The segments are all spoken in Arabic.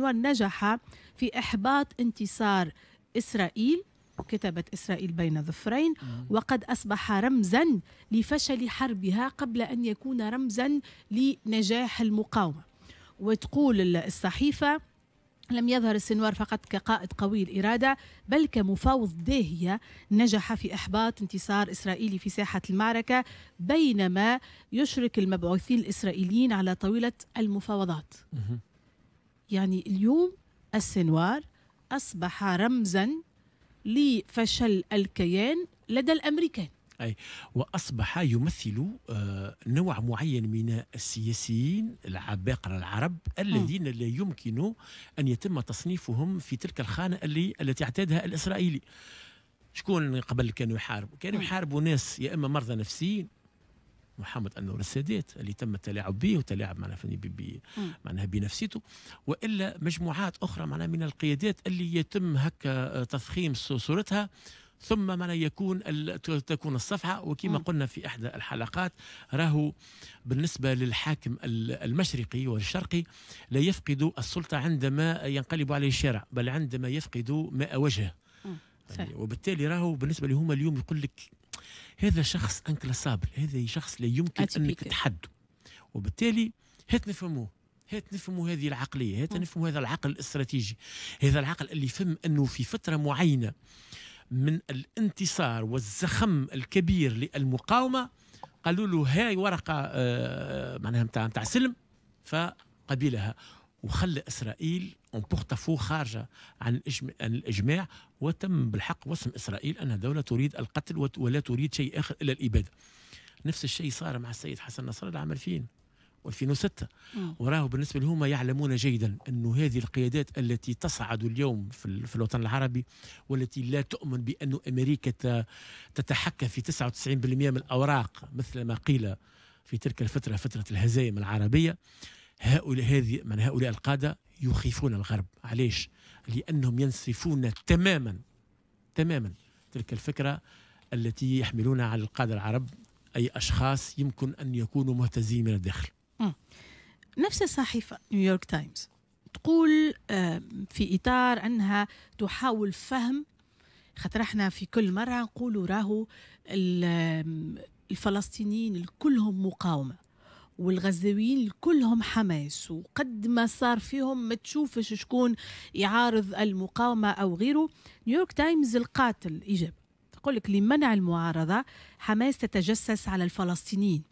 ونجح في إحباط انتصار إسرائيل كتبت إسرائيل بين ظفرين وقد أصبح رمزا لفشل حربها قبل أن يكون رمزا لنجاح المقاومة وتقول الصحيفة لم يظهر السنوار فقط كقائد قوي الإرادة بل كمفاوض داهية نجح في إحباط انتصار إسرائيلي في ساحة المعركة بينما يشرك المبعوثين الإسرائيليين على طاولة المفاوضات يعني اليوم السنوار أصبح رمزا لفشل الكيان لدى الأمريكان أي وأصبح يمثل آه، نوع معين من السياسيين العباقرة العرب آه. الذين لا يمكن أن يتم تصنيفهم في تلك الخانة اللي التي اعتادها الإسرائيلي شكون قبل كانوا يحاربوا كانوا طيب. يحاربوا ناس يا إما مرضى نفسيين محمد انور السادات اللي تم التلاعب به وتلاعب معناها معناها بنفسيته والا مجموعات اخرى معناها من القيادات اللي يتم هكا آه، تضخيم صورتها ثم ما يكون تكون الصفحه وكما قلنا في احدى الحلقات راهو بالنسبه للحاكم المشرقي والشرقي لا يفقد السلطه عندما ينقلب عليه الشارع بل عندما يفقد ماء وجهه يعني وبالتالي راهو بالنسبه لهما اليوم يقول لك هذا شخص انكلاسابل هذا شخص لا يمكن انك تحده وبالتالي هات نفهموه هات نفهموا هذه العقلية هات نفهموا هذا العقل الاستراتيجي هذا العقل اللي فهم أنه في فترة معينة من الانتصار والزخم الكبير للمقاومة قالوا له هاي ورقة آه معناها نتاع نتاع سلم فقبلها وخلى إسرائيل اون بورتافو خارجه عن الاجماع وتم بالحق وصم اسرائيل انها دوله تريد القتل ولا تريد شيء اخر الا الاباده. نفس الشيء صار مع السيد حسن نصر الله عام 2000 و2006 وراه بالنسبه لهم يعلمون جيدا انه هذه القيادات التي تصعد اليوم في الوطن العربي والتي لا تؤمن بأن امريكا تتحكم في 99% من الاوراق مثل ما قيل في تلك الفتره فتره الهزايم العربيه هؤلاء هذه من هؤلاء القادة يخيفون الغرب علاش لأنهم ينسفون تماما تماما تلك الفكرة التي يحملونها على القادة العرب أي أشخاص يمكن أن يكونوا مهتزين من الداخل نفس الصحيفة نيويورك تايمز تقول آه، في إطار أنها تحاول فهم خاطر احنا في كل مرة نقولوا راهو الفلسطينيين كلهم مقاومة والغزاويين كلهم حماس وقد ما صار فيهم ما تشوفش شكون يعارض المقاومة أو غيره نيويورك تايمز القاتل إجابة تقول لك لمنع المعارضه حماس تتجسس على الفلسطينيين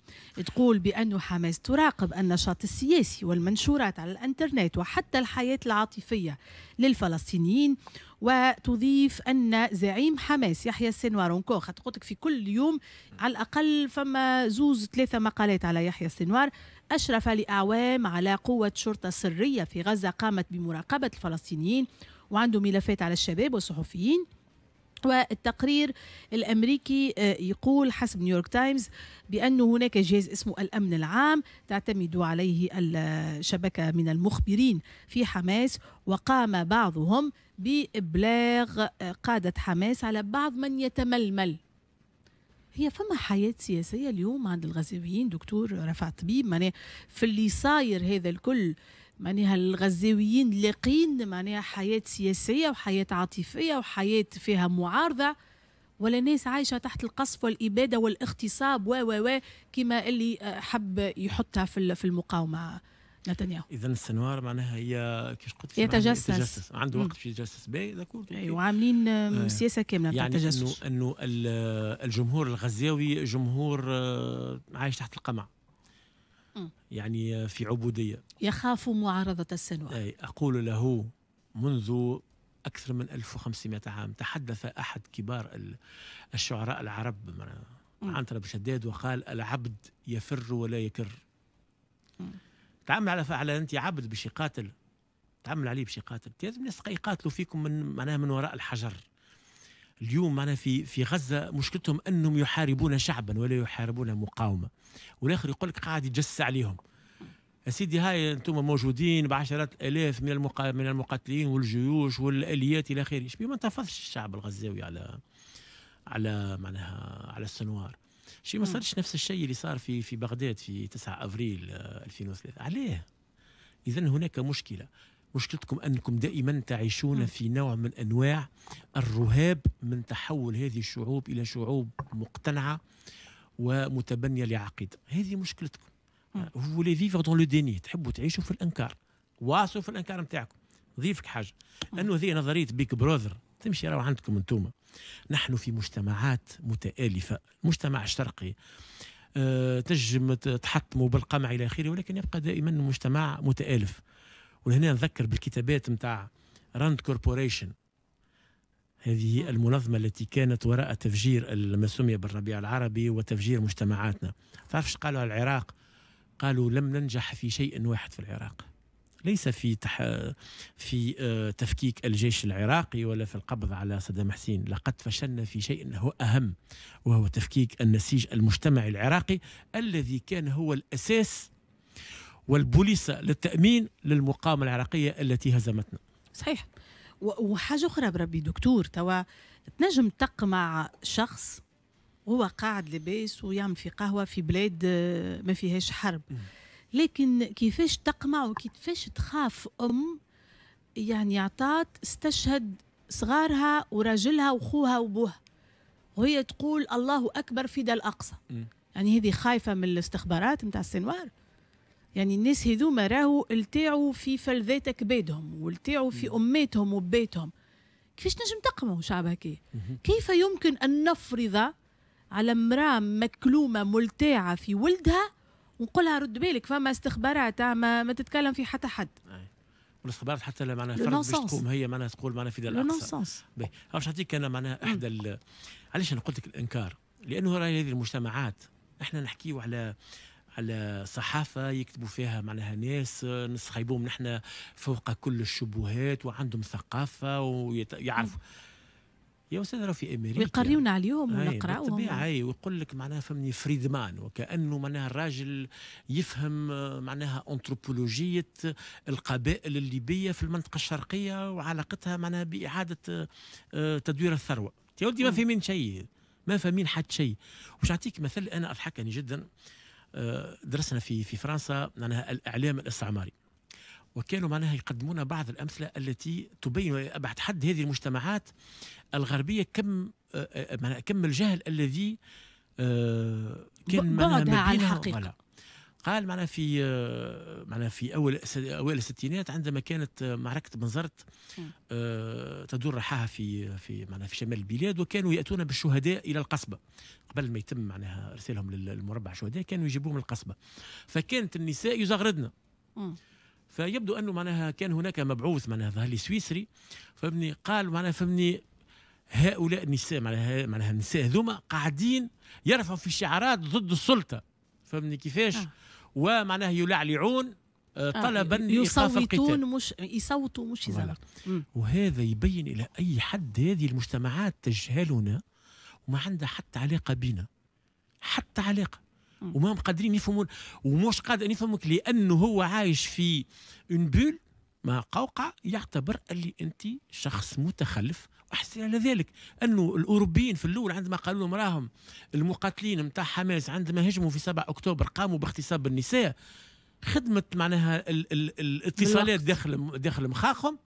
تقول بأن حماس تراقب النشاط السياسي والمنشورات على الانترنت وحتى الحياه العاطفيه للفلسطينيين وتضيف ان زعيم حماس يحيى السنوار ونكو قلت في كل يوم على الاقل فما زوز ثلاثه مقالات على يحيى السنوار اشرف لاعوام على قوه شرطه سريه في غزه قامت بمراقبه الفلسطينيين وعنده ملفات على الشباب والصحفيين والتقرير الامريكي آه، يقول حسب نيويورك تايمز بأن هناك جهاز اسمه الأمن العام تعتمد عليه الشبكة من المخبرين في حماس وقام بعضهم بإبلاغ آه، قادة حماس على بعض من يتململ هي فما حياة سياسية اليوم عند الغزاويين دكتور رفعت طبيب معناها في اللي صاير هذا الكل معناها الغزاويين لاقين معناها حياة سياسية وحياة عاطفية وحياة فيها معارضة ولا ناس عايشة تحت القصف والإبادة والاغتصاب و و و كما اللي آه، حب يحطها في المقاومة نتنياهو اذا السنوار معناها هي كيش قلت يتجسس يتجسس عنده وقت يتجسس باهي ذكور أيوة، وعاملين آه، آه. سياسه كامله نتاع يعني التجسس انه انه الجمهور الغزاوي جمهور عايش تحت القمع يعني في عبودية يخاف معارضة السنوة أي أقول له منذ أكثر من 1500 عام تحدث أحد كبار الشعراء العرب عن طلب شداد وقال العبد يفر ولا يكر تعمل على على أنت عبد باش يقاتل تعمل عليه باش يقاتل لازم الناس يقاتلوا فيكم من معناها من وراء الحجر اليوم معنا في في غزه مشكلتهم انهم يحاربون شعبا ولا يحاربون مقاومه والاخر يقول لك قاعد يجس عليهم يا سيدي هاي انتم موجودين بعشرات الالاف من المقا... من المقاتلين والجيوش والاليات الى اخره شبيه ما انتفضش الشعب الغزاوي على على معناها على السنوار شي ما صارش نفس الشيء اللي صار في في بغداد في 9 افريل 2003 آه، عليه اذا هناك مشكله مشكلتكم أنكم دائما تعيشون في نوع من أنواع الرهاب من تحول هذه الشعوب إلى شعوب مقتنعة ومتبنية لعقيدة هذه مشكلتكم هو لي فيفر دون لو ديني تحبوا تعيشوا في الانكار واصلوا في الانكار نتاعكم ضيفك حاجه لانه هذه نظريه بيك براذر تمشي راهو عندكم انتم نحن في مجتمعات متالفه المجتمع الشرقي أه تنجم تحطموا بالقمع الى اخره ولكن يبقى دائما مجتمع متالف وهنا نذكر بالكتابات نتاع راند كوربوريشن هذه المنظمة التي كانت وراء تفجير ما سمي بالربيع العربي وتفجير مجتمعاتنا تعرفش قالوا على العراق قالوا لم ننجح في شيء واحد في العراق ليس في تح... في آه، تفكيك الجيش العراقي ولا في القبض على صدام حسين لقد فشلنا في شيء هو أهم وهو تفكيك النسيج المجتمعي العراقي الذي كان هو الأساس والبوليس للتأمين للمقاومة العراقية التي هزمتنا صحيح وحاجة أخرى بربي دكتور توا تنجم تقمع شخص هو قاعد لباس ويعمل في قهوة في بلاد آه، ما فيهاش حرب لكن كيفاش تقمع وكيفاش تخاف أم يعني عطات استشهد صغارها وراجلها وخوها وبوها وهي تقول الله أكبر في دا الأقصى يعني هذه خايفة من الاستخبارات نتاع السنوار يعني الناس هذوما راهو التاعوا في فلذات كبادهم والتاعوا في اماتهم وبيتهم كيفاش نجم تقموا شعب هكا كيف يمكن ان نفرض على امراه مكلومه ملتاعه في ولدها ونقولها رد بالك فما استخبارات آه، ما, ما تتكلم في حتى حد والاستخبارات حتى معناها فرد باش تقوم هي معناها تقول معناها في دار الاقصى باش نعطيك انا معناها احدى علاش انا قلت لك الانكار لانه راهي هذه المجتمعات احنا نحكيو على على صحافة يكتبوا فيها معناها ناس نسخيبوهم نحن فوق كل الشبهات وعندهم ثقافة ويعرفوا يا استاذ في امريكا ويقريونا عليهم ونقراوهم بالطبيعه اي ويقول لك معناها فهمني فريدمان وكانه معناها الراجل يفهم آه، معناها انثروبولوجيه القبائل الليبيه في المنطقه الشرقيه وعلاقتها معناها باعاده آه، تدوير الثروه يا ولدي ما فاهمين شيء ما فاهمين حتى شيء وش اعطيك مثل انا اضحكني جدا آه، درسنا في في فرنسا معناها الاعلام الاستعماري وكانوا معناها يقدمون بعض الامثله التي تبين بعد حد هذه المجتمعات الغربيه كم آه، آه، معناها كم الجهل الذي كان بعدها عن الحقيقه قال معنا في آه، معنا في اول اوائل الستينات عندما كانت آه، معركه بنزرت آه، تدور رحاها في في معنا في شمال البلاد وكانوا ياتون بالشهداء الى القصبه قبل ما يتم معناها ارسالهم للمربع الشهداء كانوا يجيبوهم القصبه فكانت النساء يزغردن فيبدو انه معناها كان هناك مبعوث معناها ظهر لي سويسري فابني قال معناها فهمني هؤلاء النساء معناها معناها النساء هذوما قاعدين يرفعوا في شعارات ضد السلطه فهمني كيفاش آه. ومعناه يلعلعون آه، آه، طلبا آه يصوتون القتال مش يصوتوا مش يزعلوا وهذا يبين الى اي حد هذه المجتمعات تجهلنا وما عندها حتى علاقه بنا حتى علاقه وما مقدرين قادرين يفهمون ومش قادر يفهمك لانه هو عايش في اون بول ما قوقع يعتبر اللي أنت شخص متخلف احسن على ذلك أنه الأوروبيين في الأول عندما قالوا لهم راهم المقاتلين نتاع حماس عندما هجموا في 7 أكتوبر قاموا باغتصاب النساء خدمة معناها الاتصالات داخل داخل مخاخهم